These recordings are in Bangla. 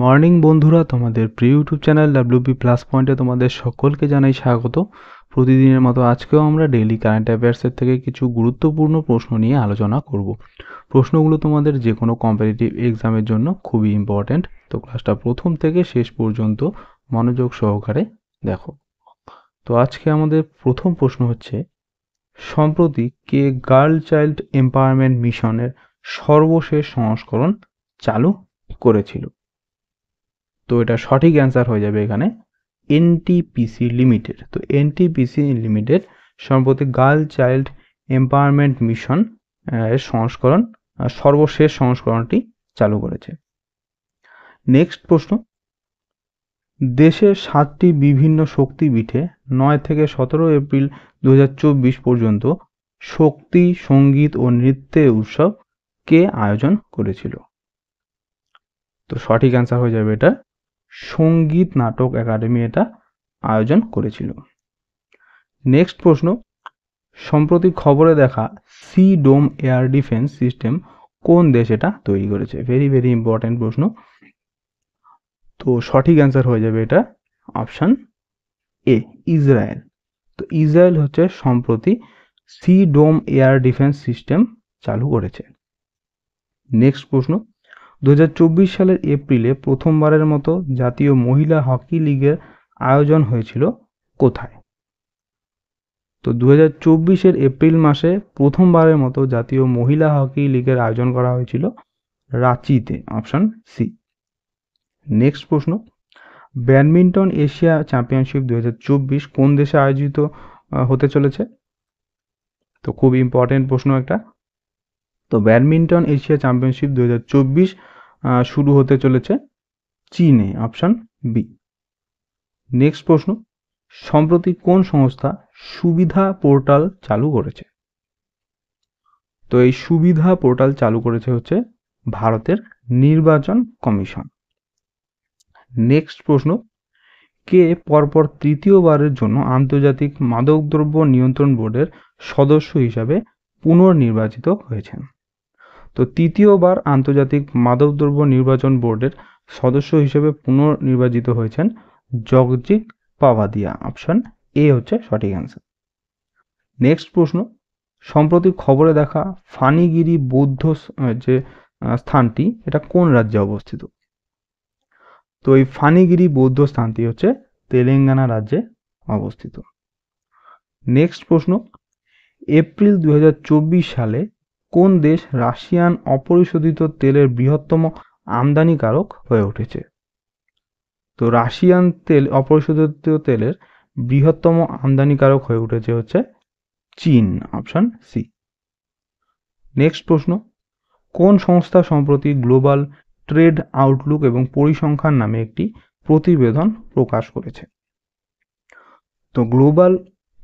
মর্নিং বন্ধুরা তোমাদের প্রিয় ইউটিউব চ্যানেল ডাব্লিউবি প্লাস পয়েন্টে তোমাদের সকলকে জানাই স্বাগত প্রতিদিনের মতো আজকেও আমরা ডেইলি কারেন্ট অ্যাফেয়ার্সের থেকে কিছু গুরুত্বপূর্ণ প্রশ্ন নিয়ে আলোচনা করব প্রশ্নগুলো তোমাদের যে কোনো কম্পিটিটিভ এক্সামের জন্য খুবই ইম্পর্ট্যান্ট তো ক্লাসটা প্রথম থেকে শেষ পর্যন্ত মনোযোগ সহকারে দেখো তো আজকে আমাদের প্রথম প্রশ্ন হচ্ছে সম্প্রতি কে গার্ল চাইল্ড এম্পাওয়ারমেন্ট মিশনের সর্বশেষ সংস্করণ চালু করেছিল তো এটা সঠিক অ্যান্সার হয়ে যাবে এখানে এনটিপিসি লিমিটেড তো এনটিপিসি লিমিটেড সম্প্রতি গার্ল চাইল্ড এম্পাওয়ারমেন্ট মিশন এর সংস্করণ সর্বশেষ সংস্করণটি চালু করেছে নেক্সট প্রশ্ন দেশের সাতটি বিভিন্ন শক্তিপীঠে নয় থেকে সতেরো এপ্রিল দু পর্যন্ত শক্তি সঙ্গীত ও নৃত্যে উৎসব কে আয়োজন করেছিল তো সঠিক অ্যান্সার হয়ে যাবে এটা সঙ্গীত নাটক একাডেমি এটা আয়োজন করেছিল নেক্সট প্রশ্ন সম্প্রতি খবরে দেখা C dome air defence system কোন দেশ এটা তৈরি করেছে ভেরি ভেরি ইম্পর্ট্যান্ট প্রশ্ন তো সঠিক অ্যান্সার হয়ে যাবে এটা অপশান এ ইসরায়েল তো ইসরায়েল হচ্ছে সম্প্রতি C dome air defence system চালু করেছে নেক্সট প্রশ্ন 2024 সালের এপ্রিলে প্রথমবারের মতো জাতীয় মহিলা হকি লিগের আয়োজন হয়েছিল কোথায় তো দু হাজার চব্বিশের এপ্রিল মাসে প্রথমবারের মতো জাতীয় মহিলা হকি লিগের আয়োজন করা হয়েছিল রাঁচিতে অপশন সি নেক্সট প্রশ্ন ব্যাডমিন্টন এশিয়া চ্যাম্পিয়নশিপ দু চব্বিশ কোন দেশে আয়োজিত হতে চলেছে তো খুব ইম্পর্টেন্ট প্রশ্ন একটা তো ব্যাডমিন্টন এশিয়া চ্যাম্পিয়নশিপ দু শুরু হতে চলেছে চীনে অপশান বি নেক্সট প্রশ্ন সম্প্রতি কোন সংস্থা সুবিধা পোর্টাল চালু করেছে তো এই সুবিধা পোর্টাল চালু করেছে হচ্ছে ভারতের নির্বাচন কমিশন নেক্সট প্রশ্ন কে পরপর তৃতীয়বারের জন্য আন্তর্জাতিক মাদকদ্রব্য নিয়ন্ত্রণ বোর্ডের সদস্য হিসাবে পুনর্নির্বাচিত হয়েছেন তো তৃতীয়বার আন্তর্জাতিক মাদকদ্রব্য নির্বাচন বোর্ডের সদস্য হিসেবে পুনর্নির্বাচিত হয়েছেন জগজিৎ পাভাদিয়া অপশন এ হচ্ছে সঠিক অ্যান্সার নেক্সট প্রশ্ন সম্প্রতি খবরে দেখা ফানিগিরি বৌদ্ধ যে স্থানটি এটা কোন রাজ্যে অবস্থিত তো এই ফানিগিরি বৌদ্ধ স্থানটি হচ্ছে তেলেঙ্গানা রাজ্যে অবস্থিত নেক্সট প্রশ্ন এপ্রিল দু সালে কোন দেশ রাশিয়ান অপরিশোধিত তেলের বৃহত্তম আমদানিকারক হয়ে উঠেছে তো রাশিয়ান তেল অপরিশোধিত তেলের বৃহত্তম আমদানিকারক হয়ে উঠেছে হচ্ছে চীন অপশন সি নেক্সট প্রশ্ন কোন সংস্থা সম্প্রতি গ্লোবাল ট্রেড আউটলুক এবং পরিসংখ্যান নামে একটি প্রতিবেদন প্রকাশ করেছে তো গ্লোবাল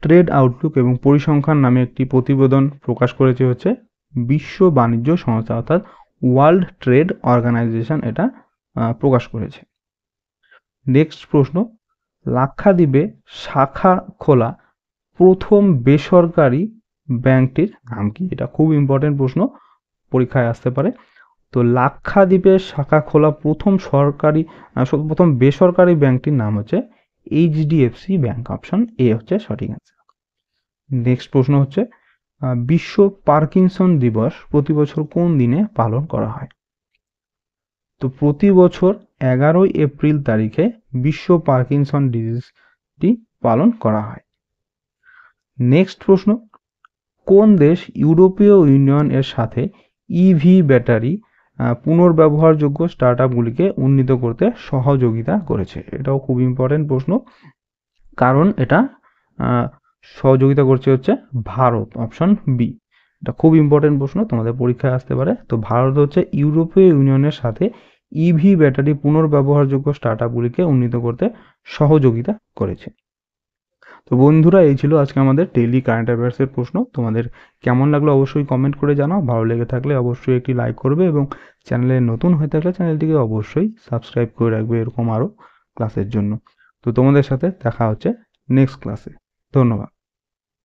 ট্রেড আউটলুক এবং পরিসংখ্যান নামে একটি প্রতিবেদন প্রকাশ করেছে হচ্ছে বিশ্ব বাণিজ্য সংস্থা অর্থাৎ ওয়ার্ল্ড ট্রেড অর্গানাইজেশন এটা প্রকাশ করেছে নেক্সট প্রশ্ন লাক্ষাদ্বীপে শাখা খোলা প্রথম বেসরকারি ব্যাংকটির নাম কি এটা খুব ইম্পর্টেন্ট প্রশ্ন পরীক্ষায় আসতে পারে তো লাক্ষাদ্বীপে শাখা খোলা প্রথম সরকারি প্রথম বেসরকারি ব্যাংকটির নাম হচ্ছে এইচডিএফসি ব্যাংক অপশন এ হচ্ছে সঠিক অ্যান্সার নেক্সট প্রশ্ন হচ্ছে বিশ্ব পার্কিনসন দিবস প্রতি বছর কোন দিনে পালন করা হয় তো প্রতি বছর এগারোই এপ্রিল তারিখে বিশ্ব পার্কিনসন ডিজিজটি পালন করা হয় নেক্সট প্রশ্ন কোন দেশ ইউরোপীয় ইউনিয়ন এর সাথে ইভি e ব্যাটারি পুনর্ব্যবহারযোগ্য স্টার্ট আপগুলিকে উন্নীত করতে সহযোগিতা করেছে এটাও খুব ইম্পর্টেন্ট প্রশ্ন কারণ এটা সহযোগিতা করছে হচ্ছে ভারত অপশন বি এটা খুব ইম্পর্টেন্ট প্রশ্ন তোমাদের পরীক্ষায় আসতে পারে তো ভারত হচ্ছে ইউরোপীয় ইউনিয়নের সাথে ইভি e ব্যাটারি পুনর্ব্যবহারযোগ্য স্টার্ট আপগুলিকে উন্নীত করতে সহযোগিতা করেছে তো বন্ধুরা এই ছিল আজকে আমাদের ডেইলি কারেন্ট অ্যাফেয়ার্সের প্রশ্ন তোমাদের কেমন লাগলো অবশ্যই কমেন্ট করে জানাও ভালো লেগে থাকলে অবশ্যই একটি লাইক করবে এবং চ্যানেলে নতুন হয়ে থাকলে চ্যানেলটিকে অবশ্যই সাবস্ক্রাইব করে রাখবে এরকম আরও ক্লাসের জন্য তো তোমাদের সাথে দেখা হচ্ছে নেক্সট ক্লাসে ধন্যবাদ